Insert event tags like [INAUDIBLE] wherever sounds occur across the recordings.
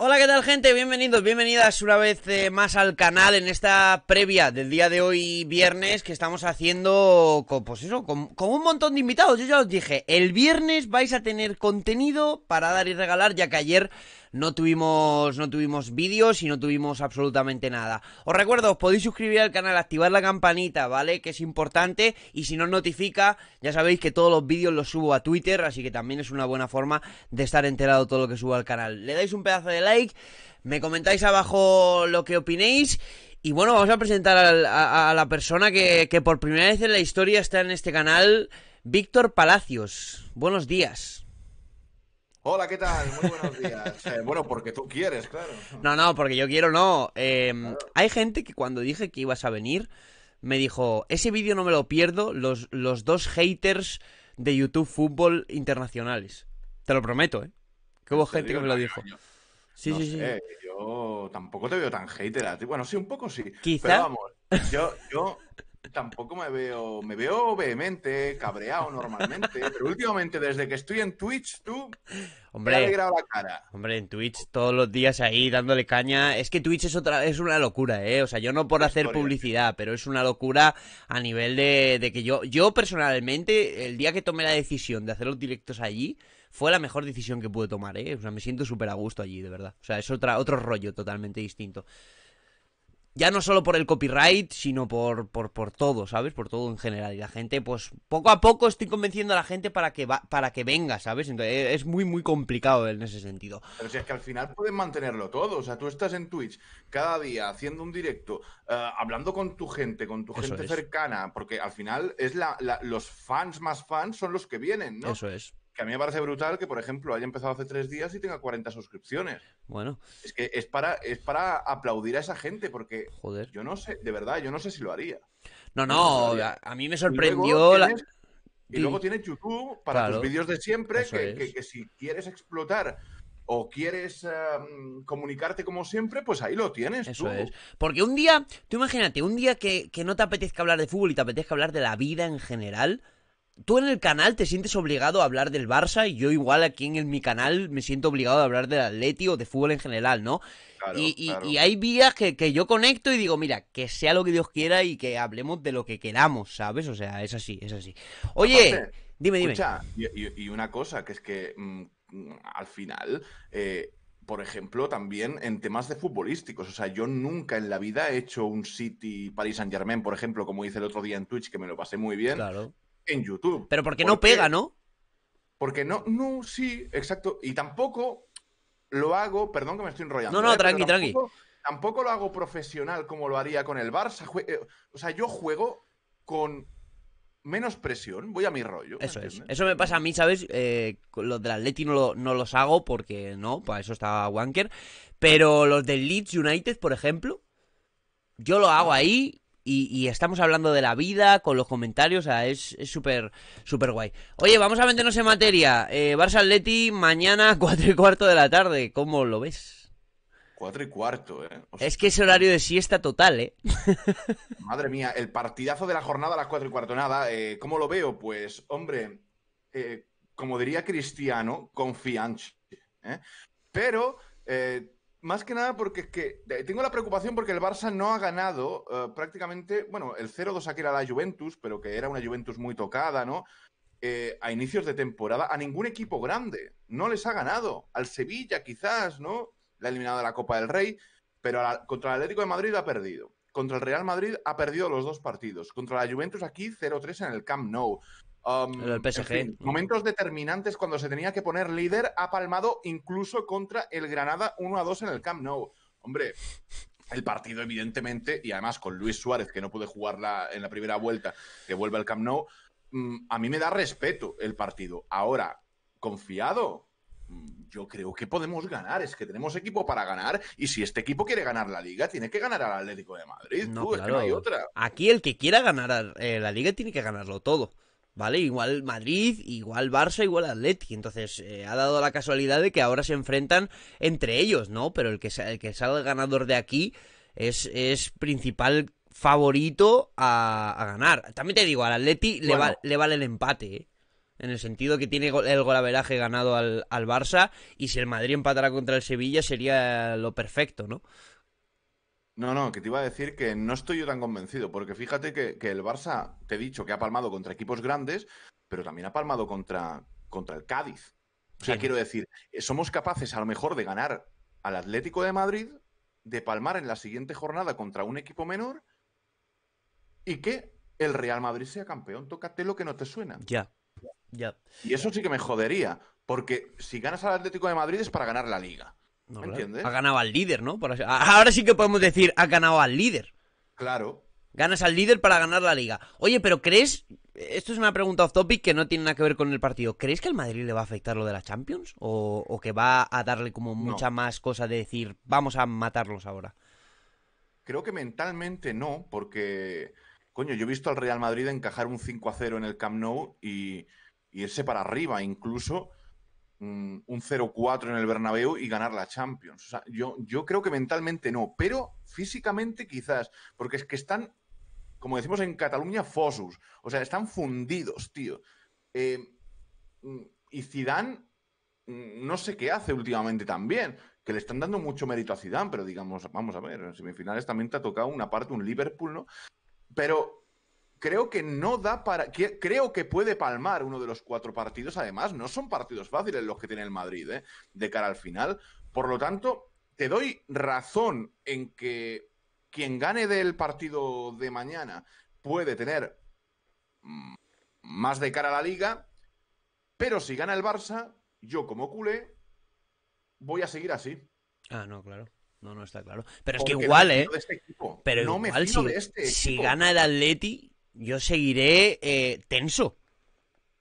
Hola, ¿qué tal gente? Bienvenidos, bienvenidas una vez eh, más al canal en esta previa del día de hoy viernes que estamos haciendo pues eso, con, un montón de invitados. Yo ya os dije, el viernes vais a tener contenido para dar y regalar ya que ayer no tuvimos, no tuvimos vídeos y no tuvimos absolutamente nada. Os recuerdo, os podéis suscribir al canal, activar la campanita, ¿vale? Que es importante y si no os notifica, ya sabéis que todos los vídeos los subo a Twitter, así que también es una buena forma de estar enterado de todo lo que subo al canal. Le dais un pedazo de like, me comentáis abajo lo que opinéis. Y bueno, vamos a presentar a, la persona que, que por primera vez en la historia está en este canal, Víctor Palacios. Buenos días. Hola, ¿qué tal? Muy buenos días. Eh, bueno, porque tú quieres, claro. No, no, porque yo quiero no. Em, hay gente que cuando dije que ibas a venir, me dijo, ese vídeo no me lo pierdo, los, los dos haters de YouTube Fútbol internacionales. Te lo prometo, ¿eh? Que hubo gente que me lo dijo. Sí, sí, sí. Yo tampoco te veo tan hater a ti. Bueno, sí, un poco sí. Quizá. Pero vamos, yo, yo tampoco me veo, me veo vehemente, cabreado normalmente, pero [LAUGHS] últimamente desde que estoy en Twitch, tú, hombre, me alegrado la cara. Hombre, en Twitch todos los días ahí dándole caña, es que Twitch es otra, es una locura, eh, o sea, yo no por hacer publicidad, pero es una locura a nivel de, que yo, yo personalmente, el día que tomé la decisión de hacer los directos allí, fue la mejor decisión que pude tomar, eh, o sea, me siento súper a gusto allí, de verdad, o sea, es otra, otro rollo totalmente distinto ya no solo por el copyright, sino por, por, por, todo, ¿sabes? Por todo en general. Y la gente, pues poco a poco estoy convenciendo a la gente para que, va, para que venga, ¿sabes? Entonces, e, es muy, muy complicado en ese sentido. Pero si es que al final pueden mantenerlo todo. O sea, tú estás en Twitch cada día haciendo un directo, eh, hablando con tu gente, con tu gente cercana, porque al final es la, la, los fans más fans son los que vienen, ¿no? Eso es que a mí me parece brutal que, por ejemplo, haya empezado hace tres días y tenga 40 suscripciones. Bueno. Es que es para, es para aplaudir a esa gente, porque yo no sé, de verdad, yo no sé si lo haría. No, no, a, mí me sorprendió y luego tienes YouTube para los tus vídeos de siempre, que, si quieres explotar o quieres em, comunicarte como siempre, pues ahí lo tienes. Eso es. Porque un día, tú imagínate, un día que, que no te apetezca hablar de fútbol y te apetezca hablar de la vida en general, tú en el canal te sientes obligado a hablar del Barça y yo igual aquí en mi canal me siento obligado a hablar del Atleti o de fútbol en general, ¿no? y, hay vías que, yo conecto y digo, mira, que sea lo que Dios quiera y que hablemos de lo que queramos, ¿sabes? O sea, es así, es así. Oye, dime, dime. O y, y, una cosa, que es que mm, al final... Eh, por ejemplo, también en temas de futbolísticos. O sea, yo nunca en la vida he hecho un City Paris Saint Germain, por ejemplo, como hice el otro día en Twitch, que me lo pasé muy bien. Claro en YouTube. Pero porque, no pega, ¿no? Porque no, no, sí, exacto. Y tampoco lo hago, perdón que me estoy enrollando. No, no, eh, tranqui, tranqui. Tampoco lo hago profesional como lo haría con el Barça. Eh, o sea, yo juego con menos presión, voy a mi rollo. Eso es. Eso me pasa a mí, ¿sabes? Eh, los del Atleti no, lo, no, los hago porque no, para eso está Wanker. Pero los de Leeds United, por ejemplo, yo lo hago ahí y, estamos hablando de la vida con los comentarios, o sea, es súper, súper guay. Oye, vamos a meternos en materia. Eh, Barça Atleti, mañana [LAUGHS] cuatro y cuarto de la tarde, ¿cómo lo ves? Cuatro y cuarto, ¿eh? Es que es horario de siesta total, ¿eh? [LAUGHS] Madre mía, el partidazo de la jornada a las cuatro y cuarto, nada. Eh, ¿Cómo lo veo? Pues, hombre, eh, como diría Cristiano, confianza. ¿eh? Pero... Más que nada porque es que eh, tengo la preocupación porque el Barça no ha ganado eh, prácticamente, bueno, el 0-2 aquí era la Juventus, pero que era una Juventus muy tocada, ¿no? Eh, a inicios de temporada, a ningún equipo grande. No les ha ganado. Al Sevilla quizás, ¿no? La ha eliminado de la Copa del Rey, pero contra el Atlético de Madrid ha perdido. Contra el Real Madrid ha perdido los dos partidos. Contra la Juventus aquí 0-3 en el Camp Nou. Um, momentos determinantes cuando se tenía que poner líder, ha palmado incluso contra el Granada 1 a 2 en el Camp Nou. Hombre, el partido, evidentemente, y además con Luis Suárez, que no pude jugar en la primera vuelta, que vuelve al Camp Nou, mm, a mí me da respeto el partido. Ahora, confiado, mm, yo creo que podemos ganar, es que tenemos equipo para ganar y si este equipo quiere ganar la liga, tiene que ganar al Atlético de Madrid. No, hay otra. Aquí el que quiera ganar eh, la liga tiene que ganarlo todo. ¿vale? Igual Madrid, igual Barça, igual Atleti. Entonces, eh, ha dado la casualidad de que ahora se enfrentan entre ellos, ¿no? Pero el que, el que salga ganador de aquí es, principal favorito a, ganar. También te digo, al Atleti le, le, vale el empate, ¿eh? En el sentido que tiene el golaveraje ganado al, al Barça. Y si el Madrid empatara contra el Sevilla sería lo perfecto, ¿no? No, no, que te iba a decir que no estoy yo tan convencido, porque fíjate que, el Barça, te he dicho que ha palmado contra equipos grandes, pero también ha palmado contra, contra el Cádiz. O sea, quiero decir, eh, somos capaces a lo mejor de ganar al Atlético de Madrid, de palmar en la siguiente jornada contra un equipo menor y que el Real Madrid sea campeón. Tócate lo que no te suena. Ya, ya. Y eso sí que me jodería, porque si ganas al Atlético de Madrid es para ganar la liga. No, ¿Entiendes? Ha ganado al líder, ¿no? Ah, ahora sí que podemos decir, ha ganado al líder. Claro. Ganas al líder para ganar la liga. Oye, pero ¿crees? Esto es una pregunta off topic que no tiene nada que ver con el partido. ¿Crees que al Madrid le va a afectar lo de la Champions? ¿O, que va a darle como mucha más cosa de decir, vamos a matarlos ahora? Creo que mentalmente no, porque, coño, yo he visto al Real Madrid encajar un 5 0 en el Camp Nou y irse para arriba incluso un 0-4 en el Bernabéu y ganar la Champions. O sea, yo, yo creo que mentalmente no, pero físicamente quizás, porque es que están, como decimos en Cataluña, fosus. O sea, están fundidos, tío. Eh, mm, y Zidane, mm, no sé qué hace últimamente también, que le están dando mucho mérito a Zidane, pero digamos, vamos a ver, en semifinales también te ha tocado una parte un Liverpool, ¿no? Pero creo que no da para. creo que puede palmar uno de los cuatro partidos. Además, no son partidos fáciles los que tiene el Madrid, ¿eh? De cara al final. Por lo tanto, te doy razón en que quien gane del partido de mañana puede tener mm, más de cara a la liga. Pero si gana el Barça, yo como culé voy a seguir así. Ah, no, claro. No, no está claro. Pero es que igual, ¿eh? Este pero no me si, este si, gana el Atleti, yo seguiré eh, tenso.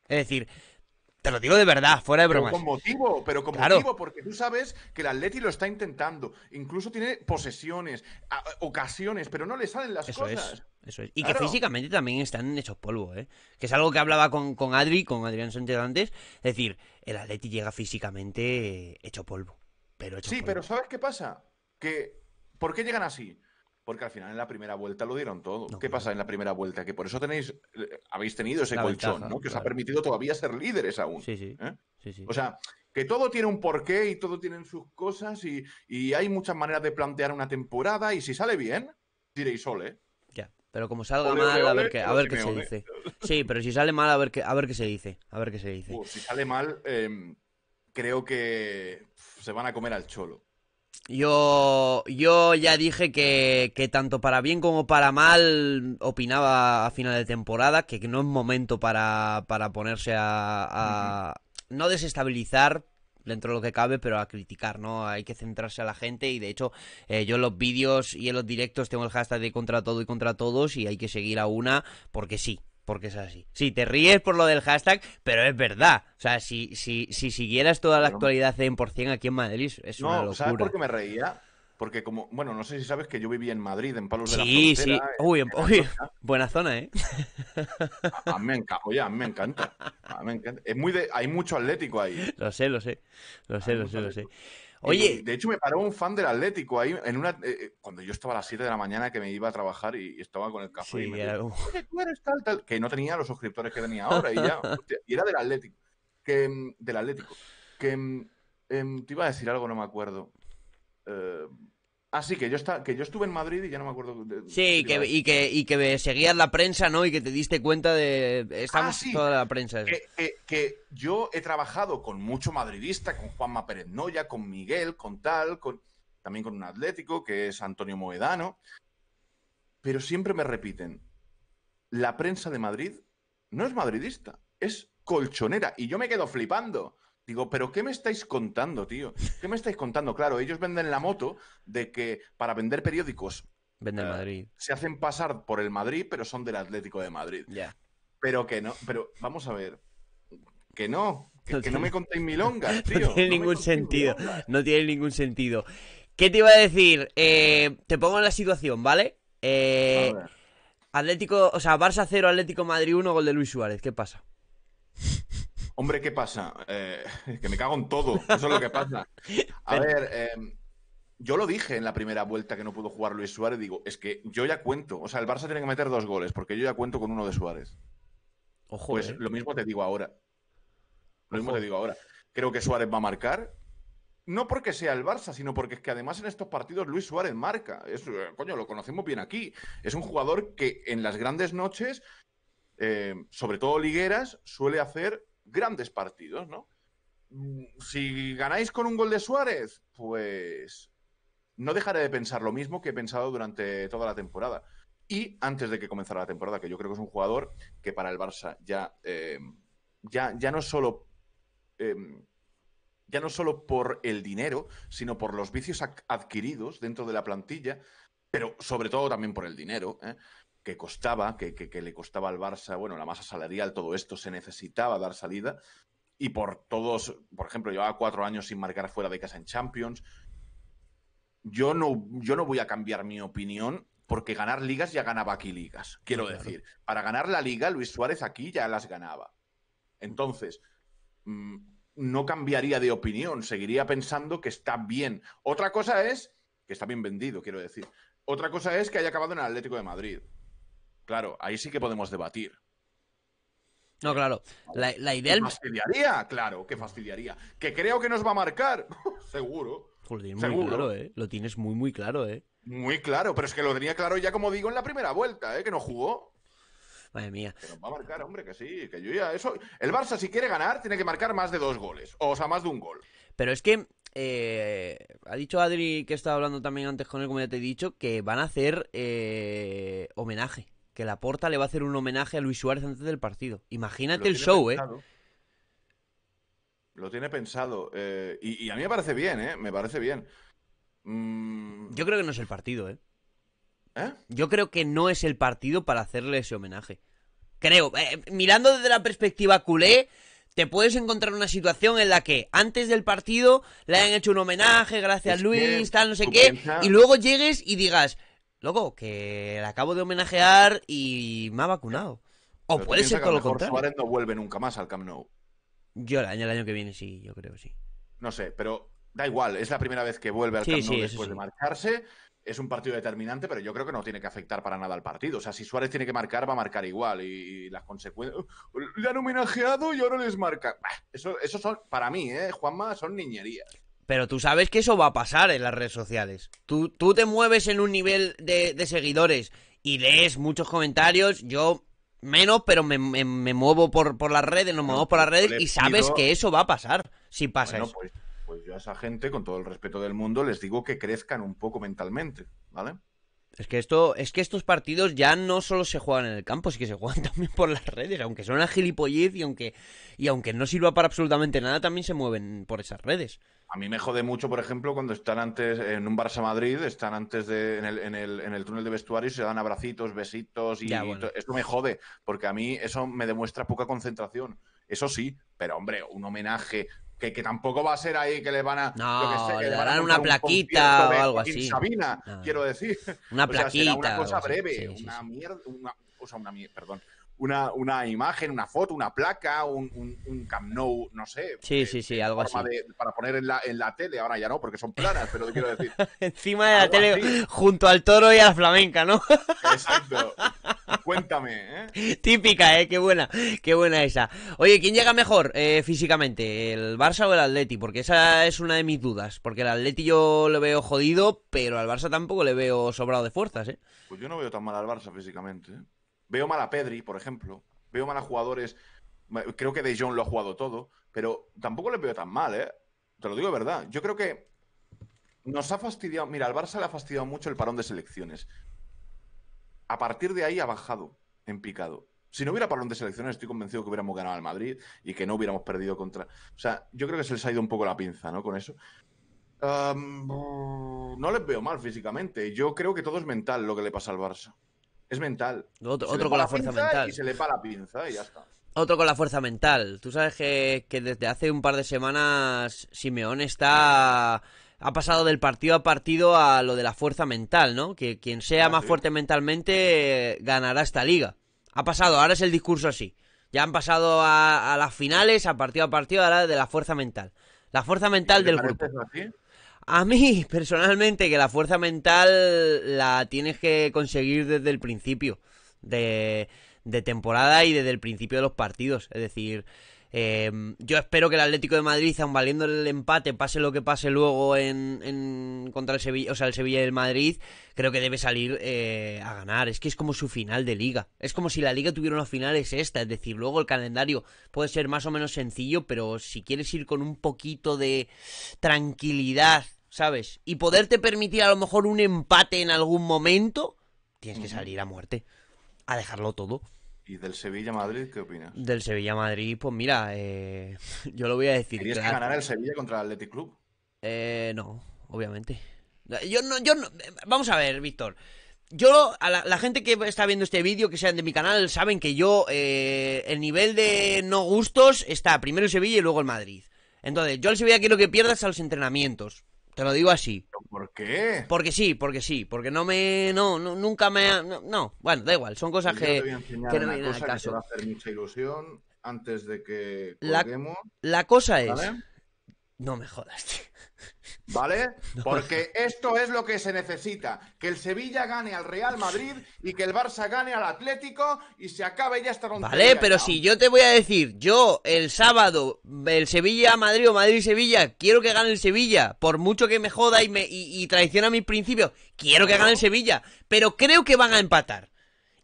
Es decir, te lo digo de verdad, fuera de bromas. Pero con motivo, pero con motivo, porque tú sabes que el Atleti lo está intentando. Incluso tiene posesiones, ocasiones, pero no le salen las eso cosas. Es, eso es. Y que físicamente también están hechos polvo, ¿eh? Que es algo que hablaba con, Adri, con Adrián Sánchez antes. Es decir, el Atleti llega físicamente hecho polvo. Pero sí, pero ¿sabes qué pasa? Que, ¿por qué llegan así? porque al final en la primera vuelta lo dieron todo. ¿Qué pasa en la primera vuelta? Que por eso tenéis, eh, habéis tenido ese colchón, ¿no? Que os ha permitido todavía ser líderes aún. ¿eh? Sí, sí. O sea, que todo tiene un porqué y todo tiene sus cosas y, hay muchas maneras de plantear una temporada y si sale bien, diréis ole. Ya, pero como salga mal, a ver qué, se dice. Sí, pero si sale mal, a ver qué, a ver qué se dice. A ver qué se dice. si sale mal, em, creo que se van a comer al cholo. Yo, yo ya dije que, tanto para bien como para mal opinaba a final de temporada que no es momento para, ponerse a, no desestabilizar dentro de lo que cabe, pero a criticar, ¿no? Hay que centrarse a la gente y de hecho eh, yo en los vídeos y en los directos tengo el hashtag de contra todo y contra todos y hay que seguir a una porque sí, porque es así. Sí, te ríes por lo del hashtag, pero es verdad. O sea, si, si, si siguieras toda la actualidad 100% aquí en Madrid, es una locura. ¿Sabes por qué me reía? Porque como, bueno, no sé si sabes que yo vivía en Madrid, en Palos de la Frontera. Sí, sí. Uy, buena zona, ¿eh? me encanta, oye, a mí me encanta. me encanta. Es muy de, hay mucho atlético ahí. Lo sé, lo sé. Lo sé, lo sé, lo sé. Oye. de hecho, me paró un fan del Atlético ahí en una. Eh, eh, cuando yo estaba a las 7 de la mañana que me iba a trabajar y, estaba con el café. y me Que no tenía los suscriptores que tenía ahora y ya. [LAUGHS] y era del Atlético. Que, mm, del Atlético. Que mm, em, te iba a decir algo, no me acuerdo. Eh, Así ah, que yo, está, que yo estuve en Madrid y ya no me acuerdo. sí, que, y, que, y seguías la prensa, ¿no? Y que te diste cuenta de. Estamos ah, toda la prensa. Que, que, yo he trabajado con mucho madridista, con Juanma Pérez Noya, con Miguel, con tal, con también con un atlético que es Antonio Moedano. Pero siempre me repiten: la prensa de Madrid no es madridista, es colchonera. Y yo me quedo flipando. Digo, pero ¿qué me estáis contando, tío? ¿Qué me estáis contando? Claro, ellos venden la moto de que para vender periódicos. Venden eh, Madrid. Se hacen pasar por el Madrid, pero son del Atlético de Madrid. Ya. Pero que no, pero vamos a ver. Que no, que no, me contéis milongas, [LAUGHS] tío. No tiene ningún sentido, no tiene ningún sentido. ¿Qué te iba a decir? Eh, te pongo en la situación, ¿vale? Eh, Atlético, o sea, Barça 0, Atlético Madrid 1, gol de Luis Suárez. ¿Qué pasa? Hombre, ¿qué pasa? Eh, [LAUGHS] que me cago en todo. Eso es lo que pasa. A [LAUGHS] ver, em, yo lo dije en la primera vuelta que no pudo jugar Luis Suárez. Digo, es que yo ya cuento. O sea, el Barça tiene que meter dos goles porque yo ya cuento con uno de Suárez. Ojo, pues eh. lo mismo te digo ahora. Lo mismo te digo ahora. Creo que Suárez va a marcar. No porque sea el Barça, sino porque es que además en estos partidos Luis Suárez marca. Es, eh, coño, lo conocemos bien aquí. Es un jugador que en las grandes noches, sobre todo ligueras, suele hacer grandes partidos, ¿no? Mm, si ganáis con un gol de Suárez, pues no dejaré de pensar lo mismo que he pensado durante toda la temporada. Y antes de que comenzara la temporada, que yo creo que es un jugador que para el Barça ya, eh, ya, ya no solo... Em, ya no solo por el dinero, sino por los vicios adquiridos dentro de la plantilla, pero sobre todo también por el dinero, ¿eh? que costaba, que, le costaba al Barça, bueno, la masa salarial, todo esto, se necesitaba dar salida. Y por todos, por ejemplo, llevaba cuatro años sin marcar fuera de casa en Champions. Yo no, yo no voy a cambiar mi opinión porque ganar ligas ya ganaba aquí ligas. Quiero decir, para ganar la liga, Luis Suárez aquí ya las ganaba. Entonces, mm, no cambiaría de opinión, seguiría pensando que está bien. Otra cosa es que está bien vendido, quiero decir. Otra cosa es que haya acabado en el Atlético de Madrid. Claro, ahí sí que podemos debatir. No, claro. La, idea. Que fastidiaría, claro, que fastidiaría. Que creo que nos va a marcar. [LAUGHS] Seguro. muy claro, ¿eh? Lo tienes muy, muy claro, ¿eh? Muy claro, pero es que lo tenía claro ya, como digo, en la primera vuelta, ¿eh? Que no jugó. Madre mía. Que nos va a marcar, hombre, que sí, que yo ya. Eso. El Barça, si quiere ganar, tiene que marcar más de dos goles. O sea, más de un gol. Pero es que. Eh, ha dicho Adri que estaba hablando también antes con él, como ya te he dicho, que van a hacer eh, homenaje que la porta le va a hacer un homenaje a Luis Suárez antes del partido. Imagínate el show, ¿eh? Lo tiene pensado. Eh, y, a mí me parece bien, ¿eh? Me parece bien. Mm. Yo creo que no es el partido, ¿eh? ¿eh? Yo creo que no es el partido para hacerle ese homenaje. Creo. Eh, mirando desde la perspectiva culé, te puedes encontrar una situación en la que antes del partido le hayan hecho un homenaje, gracias a Luis, tal, no sé qué, y luego llegues y digas, Loco, que la acabo de homenajear y me ha vacunado. O puede ser que lo contrario. Suárez no vuelve nunca más al Camp Nou. Yo el año, el año que viene sí, yo creo que sí. No sé, pero da igual, es la primera vez que vuelve al Camp Nou después de marcharse. Es un partido determinante, pero yo creo que no tiene que afectar para nada al partido. O sea, si Suárez tiene que marcar, va a marcar igual. Y, las consecuencias. Le han homenajeado y ahora les marca. eso, eso son, para mí, ¿eh? Juanma, son niñerías. Pero tú sabes que eso va a pasar en las redes sociales. Tú, tú te mueves en un nivel de, seguidores y lees muchos comentarios. Yo menos, pero me, muevo por, por, las redes, nos muevo por las redes y sabes que eso va a pasar si pasa eso. Pues, pues, yo a esa gente, con todo el respeto del mundo, les digo que crezcan un poco mentalmente, ¿vale? Es que esto, es que estos partidos ya no solo se juegan en el campo, sino que se juegan [LAUGHS] también por las redes, aunque son una gilipollez y aunque, y aunque no sirva para absolutamente nada, también se mueven por esas redes. A mí me jode mucho, por ejemplo, cuando están antes en un Barça Madrid, están antes de, en, el, en, el, en el túnel de vestuario y se dan abracitos, besitos y, eso me jode, porque a mí eso me demuestra poca concentración. Eso sí, pero hombre, un homenaje que, que, tampoco va a ser ahí que le van a. No, que una plaquita o algo así. Sabina, ah. quiero decir. Una plaquita. una cosa breve, una mierda. Una, una mierda, perdón una, imagen, una foto, una placa, un, un, no sé. Sí, eh, sí, sí, algo así. para poner en la, tele, ahora ya no, porque son planas, pero te quiero decir. [LAUGHS] Encima de la tele, junto al toro y a la flamenca, ¿no? Exacto. Cuéntame, ¿eh? Típica, ¿eh? Qué buena, qué buena esa. Oye, ¿quién llega mejor eh, físicamente? ¿El Barça o el Atleti? Porque esa es una de mis dudas. Porque el Atleti yo lo veo jodido, pero al Barça tampoco le veo sobrado de fuerzas, ¿eh? Pues yo no veo tan mal al Barça físicamente, ¿eh? Veo mal a Pedri, por ejemplo. Veo mal a jugadores. Creo que De Jong lo ha jugado todo, pero tampoco les veo tan mal, ¿eh? Te lo digo de verdad. Yo creo que nos ha fastidiado. Mira, al Barça le ha fastidiado mucho el parón de selecciones. A partir de ahí ha bajado en picado. Si no hubiera parón de selecciones, estoy convencido que hubiéramos ganado al Madrid y que no hubiéramos perdido contra. O sea, yo creo que se les ha ido un poco la pinza, ¿no? Con eso. no les veo mal físicamente. Yo creo que todo es mental lo que le pasa al Barça. Es mental. Otro, con la, fuerza mental. Y se le pa la pinza y ya está. Otro con la fuerza mental. Tú sabes que, desde hace un par de semanas Simeón está ha pasado del partido a partido a lo de la fuerza mental, ¿no? Que quien sea ah, más fuerte mentalmente eh, ganará esta liga. Ha pasado, ahora es el discurso así. Ya han pasado a, las finales, a partido a partido, ahora de la fuerza mental. La fuerza mental del grupo. A mí, [LAUGHS] personalmente, que la fuerza mental la tienes que conseguir desde el principio de, temporada y desde el principio de los partidos. Es decir, eh, yo espero que el Atlético de Madrid, aun valiendo el empate, pase lo que pase luego en, contra el Sevilla, o sea, el Sevilla y el Madrid, creo que debe salir eh, a ganar. Es que es como su final de liga. Es como si la liga tuviera una final es esta. Es decir, luego el calendario puede ser más o menos sencillo, pero si quieres ir con un poquito de tranquilidad ¿sabes? Y poderte permitir a lo mejor un empate en algún momento, tienes que salir a muerte, a dejarlo todo. ¿Y del Sevilla-Madrid qué opinas? Del Sevilla-Madrid, pues mira, eh, [LAUGHS] yo lo voy a decir. ¿Querías que el Sevilla contra el Athletic Club? Eh, no, obviamente. Yo no, yo no. Vamos a ver, Víctor. Yo, a la, gente que está viendo este vídeo, que sean de mi canal, saben que yo, eh, el nivel de no gustos está primero el Sevilla y luego el Madrid. Entonces, yo al Sevilla quiero que pierdas a los entrenamientos. Te lo digo así. ¿Por qué? Porque sí, porque sí, porque no me, no, nunca me, no, bueno, da igual, son cosas que, que, no va a hacer mucha ilusión antes de que la, la cosa es, no me jodas. Tío. ¿Vale? [LAUGHS] Porque esto es lo que se necesita: que el Sevilla gane al Real Madrid y que el Barça gane al Atlético y se acabe ya esta ronda. Vale, pero si yo te voy a decir, yo el sábado, el Sevilla-Madrid o Madrid-Sevilla, quiero que gane el Sevilla, por mucho que me joda y, me, y, y traiciona mis principios, quiero que gane el Sevilla, pero creo que van a empatar.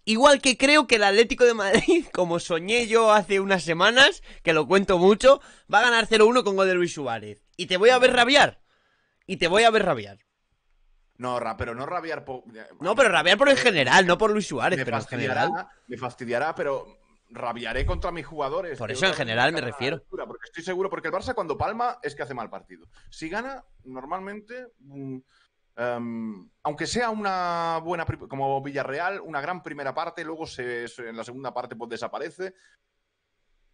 Igual que creo que el Atlético de Madrid, [LAUGHS] como soñé yo hace unas semanas, que lo cuento mucho, va a ganar 0-1 con gol de Luis Suárez. Y te voy a ver rabiar. Y te voy a ver rabiar. No, pero no rabiar por. No, pero rabiar por el eh, general, no por Luis Suárez, pero en general. Me fastidiará, pero rabiaré contra mis jugadores. Por eso en general me refiero. porque estoy seguro, porque el Barça cuando palma es que hace mal partido. Si gana, normalmente. Mm, Em, aunque sea una buena, como Villarreal, una gran primera parte, luego se, en la segunda parte pues desaparece,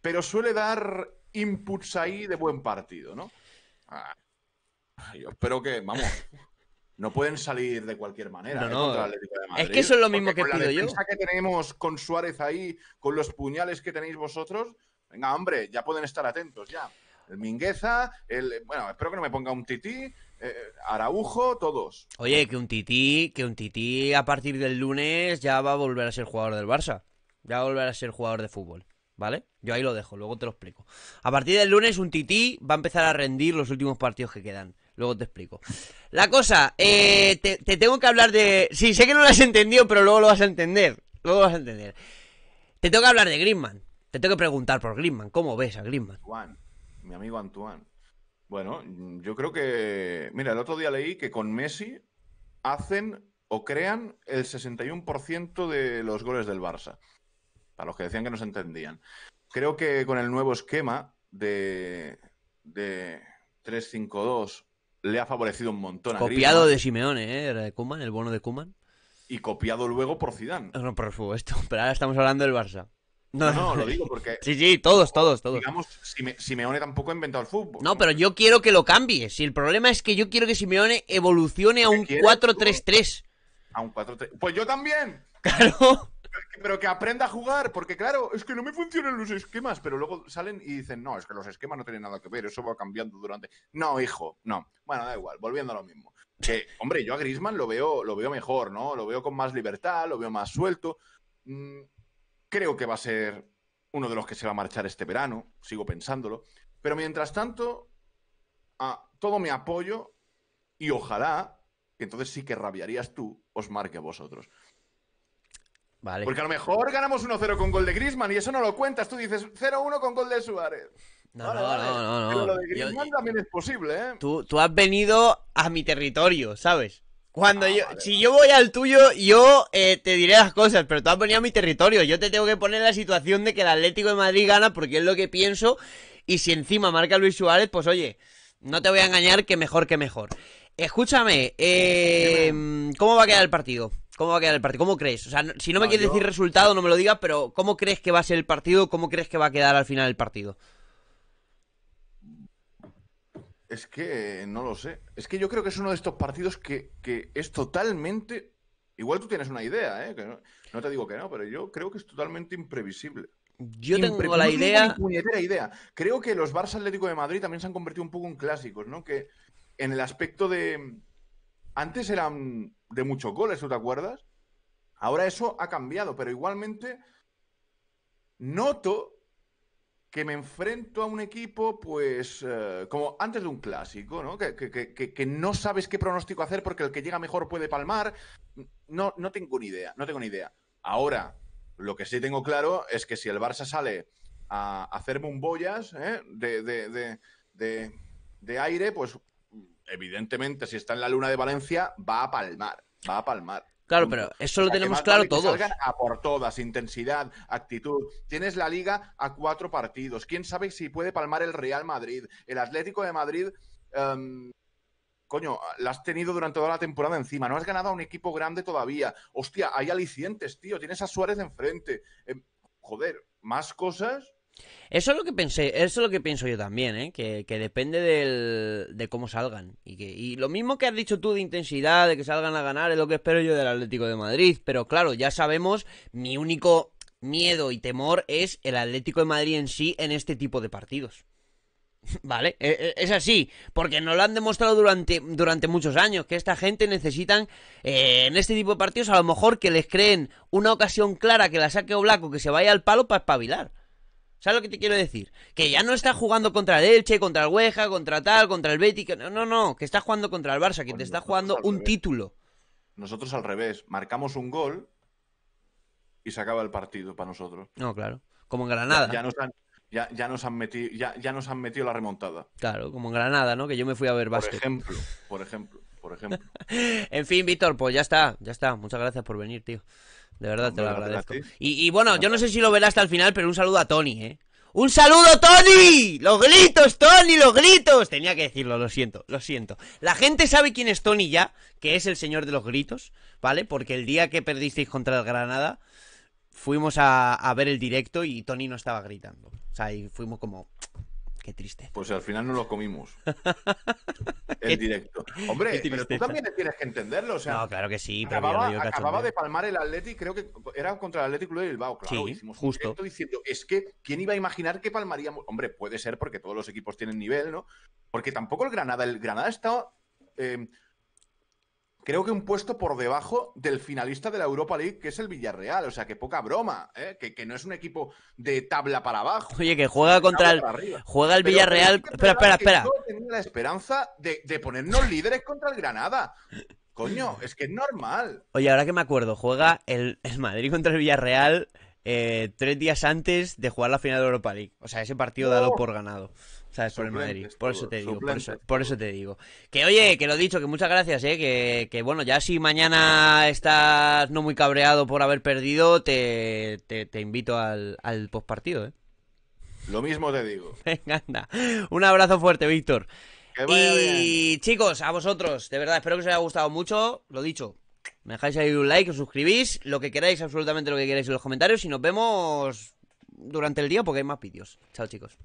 pero suele dar inputs ahí de buen partido, ¿no? Ah, yo espero que, vamos, no pueden salir de cualquier manera. No, ¿eh? no. es que eso es lo mismo que pido yo la que tenemos con Suárez ahí, con los puñales que tenéis vosotros, venga, hombre, ya pueden estar atentos ya. El Mingueza, el, bueno, espero que no me ponga un tití, eh, Araujo, todos. Oye, que un tití, que un tití a partir del lunes ya va a volver a ser jugador del Barça. Ya va a volver a ser jugador de fútbol. ¿Vale? Yo ahí lo dejo, luego te lo explico. A partir del lunes, un tití va a empezar a rendir los últimos partidos que quedan. Luego te explico. La cosa, eh, te, tengo que hablar de. Sí, sé que no lo has entendido, pero luego lo vas a entender. Luego lo vas a entender. Te tengo que hablar de Grisman. Te tengo que preguntar por Grisman. ¿Cómo ves a Grisman? mi amigo Antoine. Bueno, mm, yo creo que. Mira, el otro día leí que con Messi hacen o crean el 61% de los goles del Barça. Para los que decían que no se entendían. Creo que con el nuevo esquema de, de 3-5-2 le ha favorecido un montón a Copiado de Simeone, ¿eh? Era de Kuman, el bono de Kuman. Y copiado luego por Zidane. No, por supuesto. [LAUGHS] Pero ahora estamos hablando del Barça. No, no, lo digo porque. [LAUGHS] sí, sí, todos, todos, todos. Digamos, Simeone tampoco ha inventado el fútbol. No, pero yo quiero que lo cambie. Si el problema es que yo quiero que Simeone evolucione a un 4-3-3. A un 4-3. Pues yo también. [LAUGHS] Claro. Pero que aprenda a jugar, porque claro, es que no me funcionan los esquemas, pero luego salen y dicen, no, es que los esquemas no tienen nada que ver, eso va cambiando durante. No, hijo, no. Bueno, da igual, volviendo a lo mismo. hombre, yo a Grisman lo veo, lo veo mejor, ¿no? Lo veo con más libertad, lo veo más suelto. Mm, Creo que va a ser uno de los que se va a marchar este verano, sigo pensándolo. Pero mientras tanto, a todo mi apoyo y ojalá, que entonces sí que rabiarías tú, os marque vosotros. Vale. Porque a lo mejor ganamos 1-0 con gol de Grisman y eso no lo cuentas. Tú dices 0-1 con gol de Suárez. No, no, no, no, Pero lo de Grisman también es posible, ¿eh? Tú, tú has venido a mi territorio, ¿sabes? Cuando ah, yo, si yo voy al tuyo, yo eh, te diré las cosas, pero tú has venido a mi territorio. Yo te tengo que poner la situación de que el Atlético de Madrid gana porque es lo que pienso. Y si encima marca Luis Suárez, pues oye, no te voy a engañar que mejor que mejor. Escúchame, eh, ¿cómo va a quedar el partido? ¿Cómo va a quedar el partido? ¿Cómo crees? O sea, si no me quieres decir resultado, no me lo digas, pero ¿cómo crees que va a ser el partido? ¿Cómo crees que va a quedar al final el partido? Es que no lo sé. Es que yo creo que es uno de estos partidos que, es totalmente. Igual tú tienes una idea, ¿eh? no, te digo que no, pero yo creo que es totalmente imprevisible. Yo tengo la idea. la idea. Creo que los Barça Atlético de Madrid también se han convertido un poco en clásicos, ¿no? Que en el aspecto de. Antes eran de muchos goles, ¿tú te acuerdas? Ahora eso ha cambiado, pero igualmente noto que me enfrento a un equipo, pues, eh, como antes de un clásico, ¿no? Que, no sabes qué pronóstico hacer porque el que llega mejor puede palmar. No, no tengo ni idea, no tengo ni idea. Ahora, lo que sí tengo claro es que si el Barça sale a hacer bombollas ¿eh? de, de, de, de, aire, pues evidentemente si está en la luna de Valencia va a palmar, va a palmar. Claro, pero eso lo tenemos claro todo. todos. a por todas, intensidad, actitud. Tienes la liga a cuatro partidos. ¿Quién sabe si puede palmar el Real Madrid? El Atlético de Madrid... Em, coño, la has tenido durante toda la temporada encima, no has ganado a un equipo grande todavía. Hostia, hay alicientes, tío, tienes a Suárez enfrente. Em, joder, más cosas eso es lo que pensé, eso es lo que pienso yo también, ¿eh? que, depende de cómo salgan. Y, que, y lo mismo que has dicho tú de intensidad, de que salgan a ganar, es lo que espero yo del Atlético de Madrid. Pero claro, ya sabemos, mi único miedo y temor es el Atlético de Madrid en sí en este tipo de partidos. [LAUGHS] ¿Vale? E, e, es así, porque nos lo han demostrado durante, durante muchos años, que esta gente necesitan eh, en este tipo de partidos a lo mejor que les creen una ocasión clara que la saque blanco que se vaya al palo para espabilar. ¿Sabes lo que te quiero decir? Que ya no está jugando contra el Elche, contra el Hueja, contra tal, contra el Betis. No, no, no. Que está jugando contra el Barça, que te está jugando un título. Nosotros al revés. Marcamos un gol y se acaba el partido para nosotros. No, claro. Como en Granada. Ya, nos han, ya, han metido, ya, ya han metido la remontada. Claro, como en Granada, ¿no? Que yo me fui a ver básquet. Por ejemplo, [LAUGHS] por ejemplo, por ejemplo. en fin, Víctor, pues ya está, ya está. Muchas gracias por venir, tío. De verdad te lo agradezco. Y, bueno, yo no pues sé si lo verás hasta el final, pero un saludo a Tony, ¿eh? ¡Un saludo, Tony! ¡Los gritos, Tony! ¡Los gritos! Tenía que decirlo, lo siento, lo siento. La gente sabe quién es Tony ya, que es el señor de los gritos, ¿vale? Porque el día que perdisteis contra el Granada, fuimos a, a ver el directo y Tony no estaba gritando. O sea, y fuimos como, Qué triste. Pues al final no lo comimos. [LAUGHS] en directo. [LAUGHS] Hombre, pero tú también tienes que entenderlo. no, claro que sí. Pero acababa, acababa de palmar el Atleti, creo que era contra el Atlético Club de Bilbao. Claro, hicimos justo. diciendo, es que, ¿quién iba a imaginar que palmaríamos? Hombre, puede ser porque todos los equipos tienen nivel, ¿no? Porque tampoco el Granada, el Granada está... Eh, creo que un puesto por debajo del finalista de la Europa League, que es el Villarreal. O sea, que poca broma, ¿eh? que, que, no es un equipo de tabla para abajo. Oye, que juega contra el. Juega el Villarreal. Espera, espera, espera. la esperanza de, ponernos líderes contra el Granada. Coño, es que es normal. Oye, ahora que me acuerdo, juega el, el Madrid contra el Villarreal eh, tres días antes de jugar la final de Europa League. O sea, ese partido dado por ganado. Por el Madrid. Por eso te digo. Por eso, te digo. Que oye, que lo dicho, que muchas gracias, ¿eh? Que, bueno, ya si mañana estás no muy cabreado por haber perdido, te, invito al, al postpartido, ¿eh? Lo mismo te digo. [LAUGHS] Venga, anda. Un abrazo fuerte, Víctor. Y chicos, a vosotros, de verdad, espero que os haya gustado mucho. Lo dicho, me dejáis ahí un like, os suscribís, lo que queráis, absolutamente lo que queráis en los comentarios. Y nos vemos durante el día porque hay más vídeos. Chao, chicos.